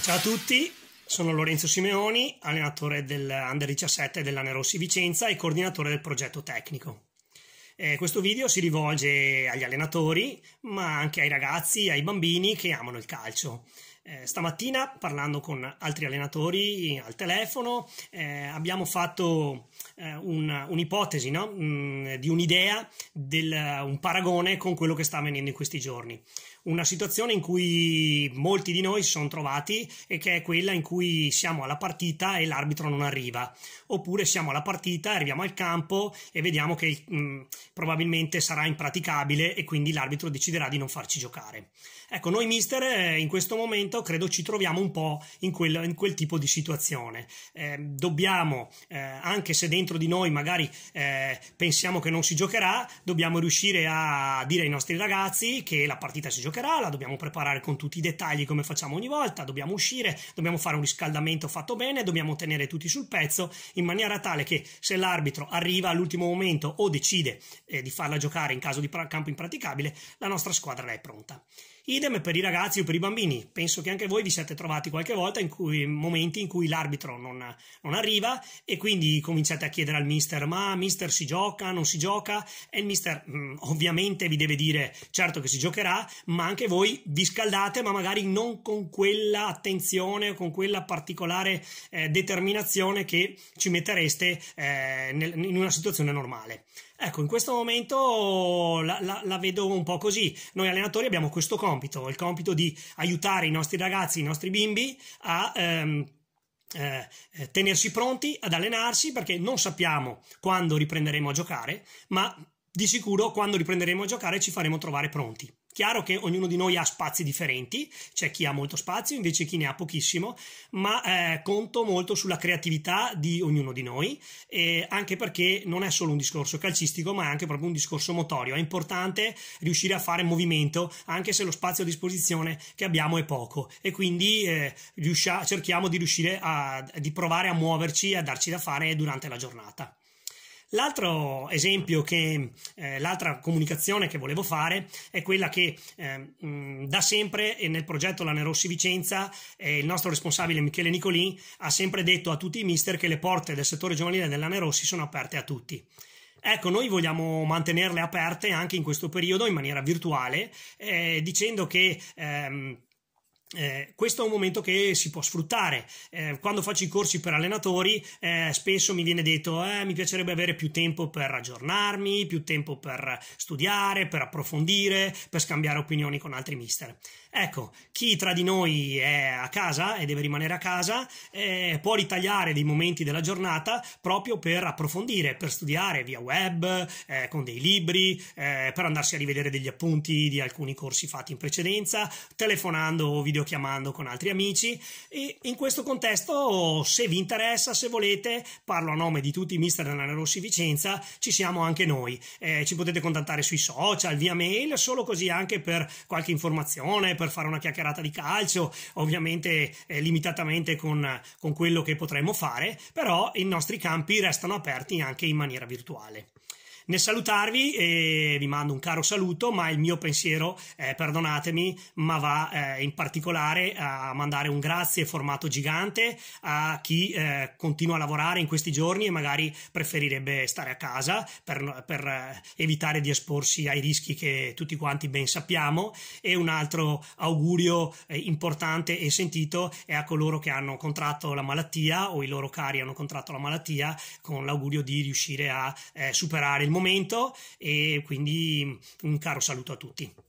Ciao a tutti, sono Lorenzo Simeoni, allenatore dell'Under 17 della Nerossi Vicenza e coordinatore del progetto tecnico. Eh, questo video si rivolge agli allenatori, ma anche ai ragazzi, e ai bambini che amano il calcio. Eh, stamattina, parlando con altri allenatori al telefono, eh, abbiamo fatto eh, un'ipotesi un no? mm, di un'idea, un paragone con quello che sta avvenendo in questi giorni una situazione in cui molti di noi si sono trovati e che è quella in cui siamo alla partita e l'arbitro non arriva, oppure siamo alla partita, arriviamo al campo e vediamo che mh, mm, probabilmente sarà impraticabile e quindi l'arbitro deciderà di non farci giocare. Ecco, noi mister eh, in questo momento credo ci troviamo un po' in quel, in quel tipo di situazione. Eh, dobbiamo, eh, anche se dentro di noi magari eh, pensiamo che non si giocherà, dobbiamo riuscire a dire ai nostri ragazzi che la partita si giocherà giocherà, la dobbiamo preparare con tutti i dettagli come facciamo ogni volta, dobbiamo uscire, dobbiamo fare un riscaldamento fatto bene, dobbiamo tenere tutti sul pezzo in maniera tale che se l'arbitro arriva all'ultimo momento o decide eh, di farla giocare in caso di campo impraticabile, la nostra squadra è pronta. Idem per i ragazzi o per i bambini. Penso che anche voi vi siate trovati qualche volta in cui, momenti in cui l'arbitro non, non, arriva e quindi cominciate a chiedere al mister: Ma mister si gioca, non si gioca? E il mister mm, ovviamente vi deve dire: Certo che si giocherà, ma anche voi vi scaldate, ma magari non con quella attenzione o con quella particolare eh, determinazione che ci mettereste eh, nel, in una situazione normale. Ecco, in questo momento la, la, la, vedo un po' così. Noi allenatori abbiamo questo compito, il compito di aiutare i nostri ragazzi, i nostri bimbi a... Ehm, eh, eh tenersi pronti ad allenarsi perché non sappiamo quando riprenderemo a giocare, ma di sicuro quando riprenderemo a giocare ci faremo trovare pronti. Chiaro che ognuno di noi ha spazi differenti, c'è chi ha molto spazio, invece chi ne ha pochissimo, ma eh, conto molto sulla creatività di ognuno di noi, eh, anche perché non è solo un discorso calcistico, ma è anche proprio un discorso motorio. È importante riuscire a fare movimento, anche se lo spazio a disposizione che abbiamo è poco, e quindi eh, riuscia, cerchiamo di riuscire a di provare a muoverci e a darci da fare durante la giornata. L'altro esempio che, eh, l'altra comunicazione che volevo fare è quella che eh, mh, mm, da sempre nel progetto Lane Rossi Vicenza eh, il nostro responsabile Michele Nicolin ha sempre detto a tutti i mister che le porte del settore giovanile dell'Ane Rossi sono aperte a tutti. Ecco, noi vogliamo mantenerle aperte anche in questo periodo in maniera virtuale, eh, dicendo che ehm, eh, questo è un momento che si può sfruttare. Eh, quando faccio i corsi per allenatori, eh, spesso mi viene detto: eh, mi piacerebbe avere più tempo per aggiornarmi, più tempo per studiare, per approfondire, per scambiare opinioni con altri mister. Ecco, chi tra di noi è a casa e deve rimanere a casa eh, può ritagliare dei momenti della giornata proprio per approfondire, per studiare via web, eh, con dei libri, eh, per andarsi a rivedere degli appunti di alcuni corsi fatti in precedenza, telefonando o videochiamando con altri amici. E in questo contesto, se vi interessa, se volete, parlo a nome di tutti i mister della Rossi Vicenza, ci siamo anche noi. Eh, ci potete contattare sui social, via mail, solo così anche per qualche informazione, per per fare una chiacchierata di calcio, ovviamente eh, limitatamente con, con quello che potremmo fare, però i nostri campi restano aperti anche in maniera virtuale. Nel salutarvi eh, vi mando un caro saluto, ma il mio pensiero, eh, perdonatemi, ma va eh, in particolare a mandare un grazie formato gigante a chi eh, continua a lavorare in questi giorni e magari preferirebbe stare a casa per, per eh, evitare di esporsi ai rischi che tutti quanti ben sappiamo e un altro augurio eh, importante e sentito è a coloro che hanno contratto la malattia o i loro cari hanno contratto la malattia con l'augurio di riuscire a superare il momento momento e quindi mm, un caro saluto a tutti.